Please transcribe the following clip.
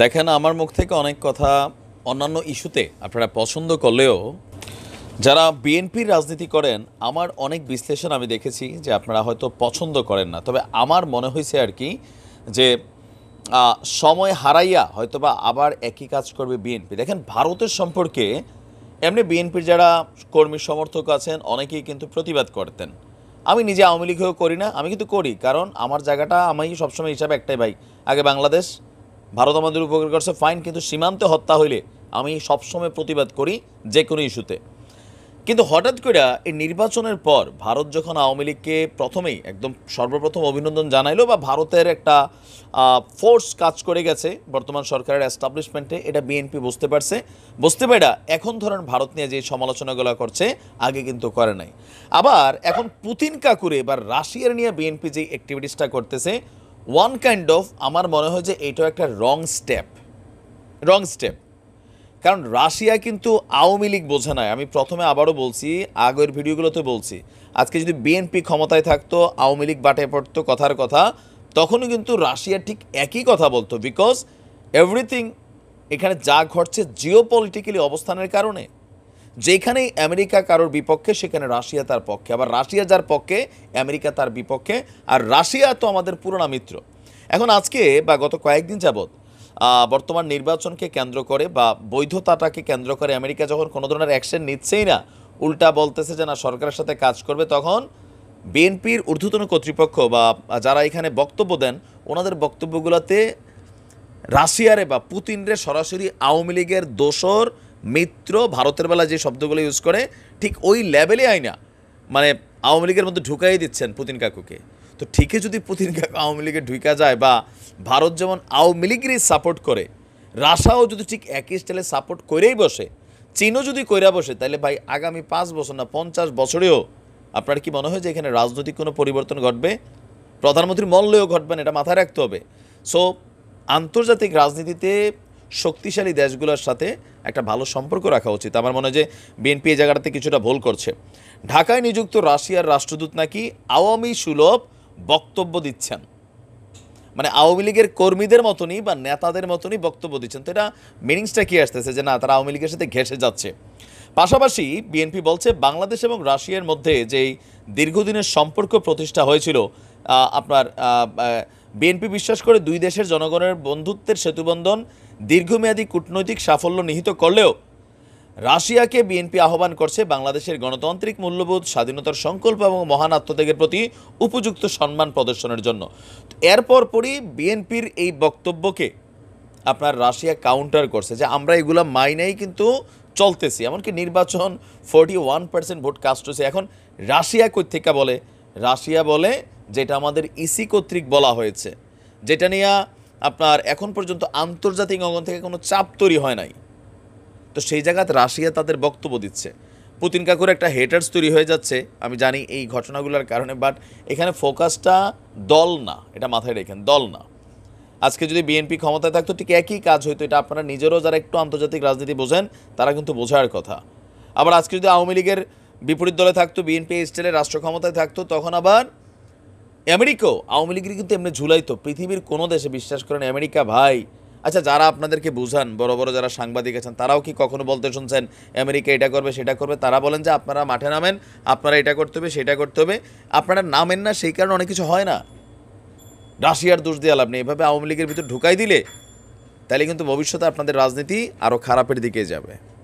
দেখেন আমার মুখ থেকে অনেক কথা অন্যান্য ইস্যুতে আপনারা পছন্দ করলেও যারা বিএনপির রাজনীতি করেন আমার অনেক বিশ্লেষণ আমি দেখেছি যে আপনারা হয়তো পছন্দ করেন না তবে আমার মনে হয়েছে আর কি যে সময় হারাইয়া হয়তোবা আবার একই কাজ করবে বিএনপি দেখেন ভারতের সম্পর্কে এমনি বিএনপির যারা কর্মী সমর্থক আছেন অনেকেই কিন্তু প্রতিবাদ করতেন আমি নিজে আওয়ামী লীগেও করি না আমি কিন্তু করি কারণ আমার জায়গাটা আমি সবসময় হিসাবে একটাই ভাই আগে বাংলাদেশ ভারত আমাদের উপকার করছে ফাইন কিন্তু সীমান্তে হত্যা হইলে আমি সবসময় প্রতিবাদ করি যে কোনো ইস্যুতে কিন্তু হঠাৎ করে এই নির্বাচনের পর ভারত যখন আওয়ামী লীগকে প্রথমেই একদম সর্বপ্রথম অভিনন্দন জানাইলো বা ভারতের একটা ফোর্স কাজ করে গেছে বর্তমান সরকারের অ্যাস্টাবলিশমেন্টে এটা বিএনপি বুঝতে পারছে বুঝতে পেরা এখন ধরেন ভারত নিয়ে যে সমালোচনাগুলো করছে আগে কিন্তু করে নাই আবার এখন পুতিন কাকুরে বা রাশিয়ার নিয়ে বিএনপি যে অ্যাক্টিভিটিসটা করতেছে ওয়ান কাইন্ড অফ আমার মনে হয় যে এটাও একটা রং স্টেপ রং স্টেপ কারণ রাশিয়া কিন্তু আওয়ামী লীগ বোঝে নাই আমি প্রথমে আবারও বলছি আগের ভিডিওগুলোতে বলছি আজকে যদি বিএনপি ক্ষমতায় থাকতো আওয়ামী লীগ বাটে পড়তো কথার কথা তখনও কিন্তু রাশিয়া ঠিক একই কথা বলতো বিকজ এভরিথিং এখানে যা ঘটছে জিও পলিটিক্যালি অবস্থানের কারণে যেখানে আমেরিকা কারোর বিপক্ষে সেখানে রাশিয়া তার পক্ষে আবার রাশিয়া যার পক্ষে আমেরিকা তার বিপক্ষে আর রাশিয়া তো আমাদের পুরোনা মিত্র এখন আজকে বা গত কয়েকদিন যাবৎ বর্তমান নির্বাচনকে কেন্দ্র করে বা বৈধতাটাকে কেন্দ্র করে আমেরিকা যখন কোনো ধরনের অ্যাকশন নিচ্ছেই না উল্টা বলতেছে যে না সরকারের সাথে কাজ করবে তখন বিএনপির ঊর্ধ্বতন কর্তৃপক্ষ বা যারা এখানে বক্তব্য দেন ওনাদের বক্তব্যগুলোতে রাশিয়ারে বা পুতিনরে সরাসরি আওয়ামী লীগের দোসর মিত্র ভারতের বেলা যে শব্দগুলো ইউজ করে ঠিক ওই লেভেলে আইনা মানে আওয়ামী লীগের মধ্যে ঢুকাই দিচ্ছেন পুতিন কাকুকে তো ঠিকই যদি পুতিন কাকু আওয়ামী লীগে ঢুকা যায় বা ভারত যেমন আওয়ামী লীগেরই সাপোর্ট করে রাশাও যদি ঠিক একই স্টাইলে সাপোর্ট করেই বসে চীনও যদি কইরা বসে তাহলে ভাই আগামী পাঁচ বছর না পঞ্চাশ বছরেও আপনার কি মনে হয় যে এখানে রাজনৈতিক কোনো পরিবর্তন ঘটবে প্রধানমন্ত্রী মল্লেও ঘটবেন এটা মাথায় রাখতে হবে সো আন্তর্জাতিক রাজনীতিতে শক্তিশালী দেশগুলোর সাথে একটা ভালো সম্পর্ক রাখা উচিত আমার মনে হয় যে বিএনপি এই জায়গাটাতে কিছুটা ভুল করছে ঢাকায় নিযুক্ত রাশিয়ার রাষ্ট্রদূত নাকি আওয়ামী সুলভ বক্তব্য দিচ্ছেন মানে আওয়ামী লীগের কর্মীদের মতনই বা নেতাদের মতনই বক্তব্য দিচ্ছেন তো এটা মিনিংসটা কী আসতেছে যে না তারা আওয়ামী লীগের সাথে ঘেসে যাচ্ছে পাশাপাশি বিএনপি বলছে বাংলাদেশ এবং রাশিয়ার মধ্যে যেই দীর্ঘদিনের সম্পর্ক প্রতিষ্ঠা হয়েছিল আপনার বিএনপি বিশ্বাস করে দুই দেশের জনগণের বন্ধুত্বের সেতুবন্ধন দীর্ঘমেয়াদী কূটনৈতিক সাফল্য নিহিত করলেও রাশিয়াকে বিএনপি আহ্বান করছে বাংলাদেশের গণতান্ত্রিক মূল্যবোধ স্বাধীনতার সংকল্প এবং মহান আত্মত্যাগের প্রতি উপযুক্ত সম্মান প্রদর্শনের জন্য এরপর পরই বিএনপির এই বক্তব্যকে আপনার রাশিয়া কাউন্টার করছে যে আমরা এগুলো মাইনেই কিন্তু চলতেছি এমনকি নির্বাচন forty one percent vote cast হয়েছে এখন রাশিয়া কর্তৃকা বলে রাশিয়া বলে যেটা আমাদের ইসি কর্তৃক বলা হয়েছে যেটা নিয়ে আপনার এখন পর্যন্ত আন্তর্জাতিক অঙ্গন থেকে কোনো চাপ তৈরি হয় নাই তো সেই জায়গাতে রাশিয়া তাদের বক্তব্য দিচ্ছে পুতিন কাকুর একটা হেটার্স তৈরি হয়ে যাচ্ছে আমি জানি এই ঘটনাগুলোর কারণে বাট এখানে ফোকাসটা দল না এটা মাথায় রেখেন দল না আজকে যদি বিএনপি ক্ষমতায় থাকতো ঠিক একই কাজ হইতো এটা আপনারা নিজেরও যারা একটু আন্তর্জাতিক রাজনীতি বোঝেন তারা কিন্তু বোঝার কথা আবার আজকে যদি আওয়ামী লীগের বিপরীত দলে থাকতো বিএনপি স্টাইলে রাষ্ট্র ক্ষমতায় থাকতো তখন আবার আমেরিকাও আওয়ামী লীগের কিন্তু এমনি ঝুলাই তো পৃথিবীর কোনো দেশে বিশ্বাস করেন আমেরিকা ভাই আচ্ছা যারা আপনাদেরকে বুঝান বড় বড় যারা সাংবাদিক আছেন তারাও কি কখনো বলতে শুনছেন আমেরিকা এটা করবে সেটা করবে তারা বলেন যে আপনারা মাঠে নামেন আপনারা এটা করতে হবে সেটা করতে হবে আপনারা নামেন না সেই কারণে অনেক কিছু হয় না রাশিয়ার দোষ দিয়ে আলাপ নেই এভাবে আওয়ামী লীগের ভিতর ঢুকাই দিলে তাহলে কিন্তু ভবিষ্যতে আপনাদের রাজনীতি আরও খারাপের দিকে যাবে